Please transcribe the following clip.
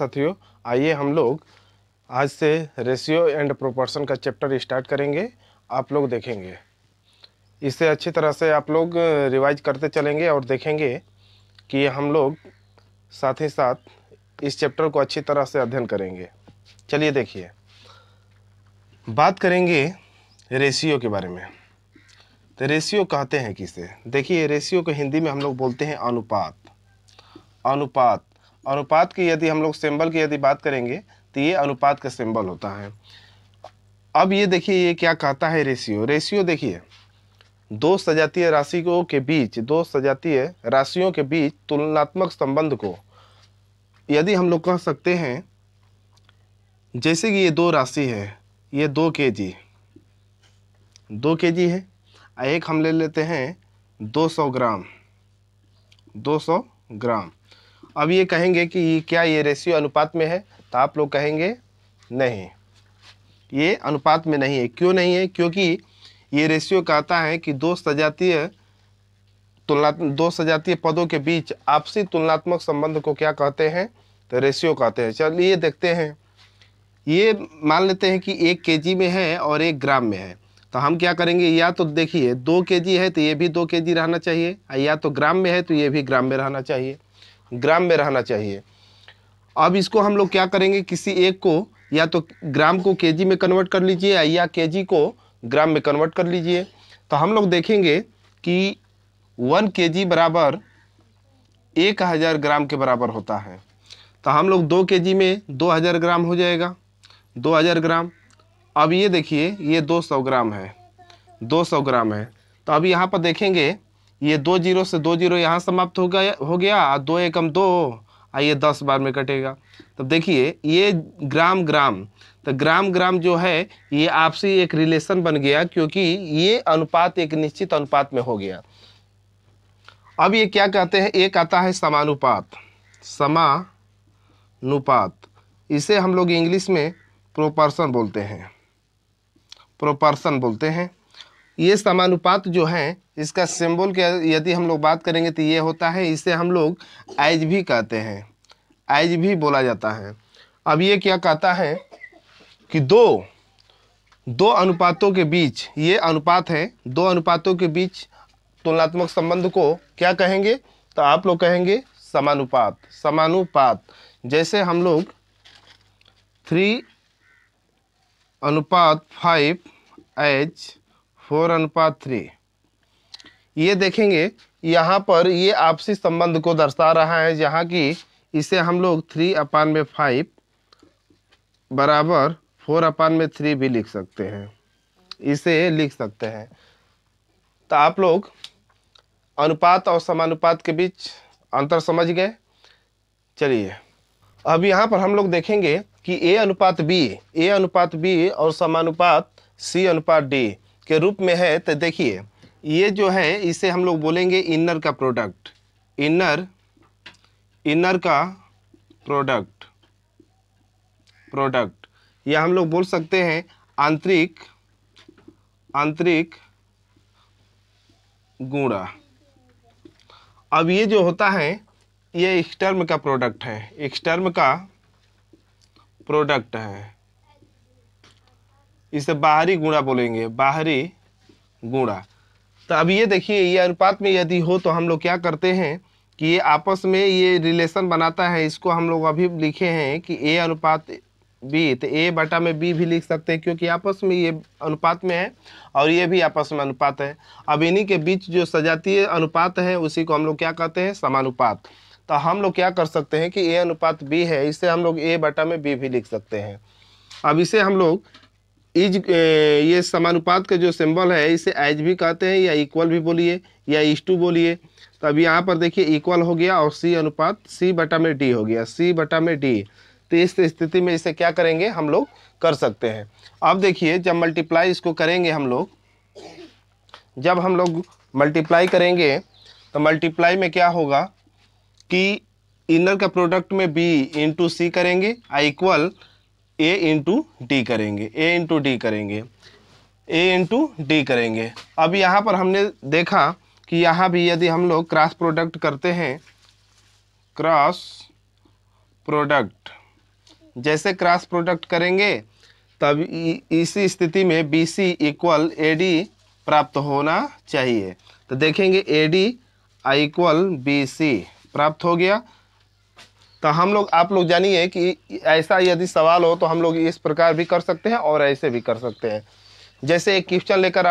साथियों आइए हम लोग आज से रेशियो एंड प्रोपोर्शन का चैप्टर स्टार्ट करेंगे आप लोग देखेंगे इसे अच्छी तरह से आप लोग रिवाइज करते चलेंगे और देखेंगे कि हम लोग साथ ही साथ इस चैप्टर को अच्छी तरह से अध्ययन करेंगे चलिए देखिए बात करेंगे रेशियो के बारे में तो रेशियो कहते हैं किसे देखिए रेशियो को हिंदी में हम लोग बोलते हैं अनुपात अनुपात अनुपात की यदि हम लोग सिंबल की यदि बात करेंगे तो ये अनुपात का सिंबल होता है अब ये देखिए ये क्या कहता है रेशियो रेशियो देखिए दो सजातीय राशियों के बीच दो सजातीय राशियों के बीच तुलनात्मक संबंध को यदि हम लोग कह सकते हैं जैसे कि ये दो राशि है ये दो के जी दो के जी है एक हम ले लेते हैं दो सौ ग्राम दो सौ ग्राम अब ये कहेंगे कि क्या ये रेशियो अनुपात में है तो आप लोग कहेंगे नहीं ये अनुपात में नहीं है क्यों नहीं है क्योंकि ये रेशियो कहता है कि दो सजातीय तुलना दो सजातीय पदों के बीच आपसी तुलनात्मक संबंध को क्या कहते हैं तो रेशियो कहते हैं चलिए देखते हैं ये मान लेते हैं कि एक केजी में है और एक ग्राम में है तो हम क्या करेंगे या तो देखिए दो केजी है तो ये भी दो केजी रहना चाहिए या तो ग्राम में है तो ये भी ग्राम में रहना चाहिए ग्राम में रहना चाहिए अब इसको हम लोग क्या करेंगे किसी एक को या तो ग्राम को केजी में कन्वर्ट कर लीजिए या केजी को ग्राम में कन्वर्ट कर लीजिए तो हम लोग देखेंगे कि वन केजी बराबर एक हज़ार ग्राम के बराबर होता है तो हम लोग दो केजी में दो हज़ार ग्राम हो जाएगा दो हज़ार ग्राम अब ये देखिए ये दो सौ ग्राम है दो सौ ग्राम है तो अब यहाँ पर देखेंगे ये दो जीरो से दो जीरो यहाँ समाप्त हो गया हो गया दो एकम दो आइए दस बार में कटेगा तब देखिए ये ग्राम ग्राम तो ग्राम ग्राम जो है ये आपसी एक रिलेशन बन गया क्योंकि ये अनुपात एक निश्चित अनुपात में हो गया अब ये क्या कहते हैं एक आता है समानुपात समानुपात इसे हम लोग इंग्लिश में प्रोपर्सन बोलते हैं प्रोपर्सन बोलते हैं ये समानुपात जो है इसका सिंबल के यदि हम लोग बात करेंगे तो ये होता है इसे हम लोग आइज भी कहते हैं आइज भी बोला जाता है अब ये क्या कहता है कि दो दो अनुपातों के बीच ये अनुपात है दो अनुपातों के बीच तुलनात्मक संबंध को क्या कहेंगे तो आप लोग कहेंगे समानुपात समानुपात जैसे हम लोग थ्री अनुपात फाइव एच फोर अनुपात थ्री ये देखेंगे यहाँ पर ये आपसी संबंध को दर्शा रहा है जहाँ की इसे हम लोग थ्री अपान में फाइव बराबर फोर अपान में थ्री भी लिख सकते हैं इसे लिख सकते हैं तो आप लोग अनुपात और समानुपात के बीच अंतर समझ गए चलिए अब यहाँ पर हम लोग देखेंगे कि ए अनुपात बी ए अनुपात बी और समानुपात सी अनुपात डी के रूप में है तो देखिए ये जो है इसे हम लोग बोलेंगे इनर का प्रोडक्ट इनर इनर का प्रोडक्ट प्रोडक्ट या हम लोग बोल सकते हैं आंतरिक आंतरिक गुणा अब ये जो होता है ये एक्सटर्म का प्रोडक्ट है एक्सटर्म का प्रोडक्ट है इसे बाहरी गुणा बोलेंगे बाहरी गुणा तो अब ये देखिए ये अनुपात में यदि हो तो हम लोग क्या करते हैं कि ये आपस में ये रिलेशन बनाता है इसको हम लोग अभी लिखे हैं कि ए अनुपात बी तो ए बटा में बी भी लिख सकते हैं क्योंकि आपस में ये अनुपात में है और ये भी आपस में अनुपात है अब इन्हीं के बीच जो सजातीय अनुपात है उसी को हम लोग क्या कहते हैं समानुपात तो हम लोग क्या कर सकते हैं कि ए अनुपात बी है इसे हम लोग ए बटा में बी भी लिख सकते हैं अब इसे हम लोग इज ये समानुपात का जो सिंबल है इसे एज भी कहते हैं या इक्वल भी बोलिए या इज टू बोलिए तो अब यहाँ पर देखिए इक्वल हो गया और सी अनुपात सी बटा में डी हो गया सी बटा में डी तो इस स्थिति में इसे क्या करेंगे हम लोग कर सकते हैं अब देखिए जब मल्टीप्लाई इसको करेंगे हम लोग जब हम लोग मल्टीप्लाई करेंगे तो मल्टीप्लाई में क्या होगा कि इनर का प्रोडक्ट में बी इंटू सी करेंगे आ इक्वल ए इंटू डी करेंगे ए इंटू डी करेंगे ए इंटू डी करेंगे अब यहाँ पर हमने देखा कि यहाँ भी यदि हम लोग क्रॉस प्रोडक्ट करते हैं क्रॉस प्रोडक्ट जैसे क्रॉस प्रोडक्ट करेंगे तब इसी स्थिति में B C equal A D प्राप्त होना चाहिए तो देखेंगे A D equal B C प्राप्त हो गया तो हम लोग आप लोग जानिए कि ऐसा यदि सवाल हो तो हम लोग इस प्रकार भी कर सकते हैं और ऐसे भी कर सकते हैं जैसे एक क्वेश्चन लेकर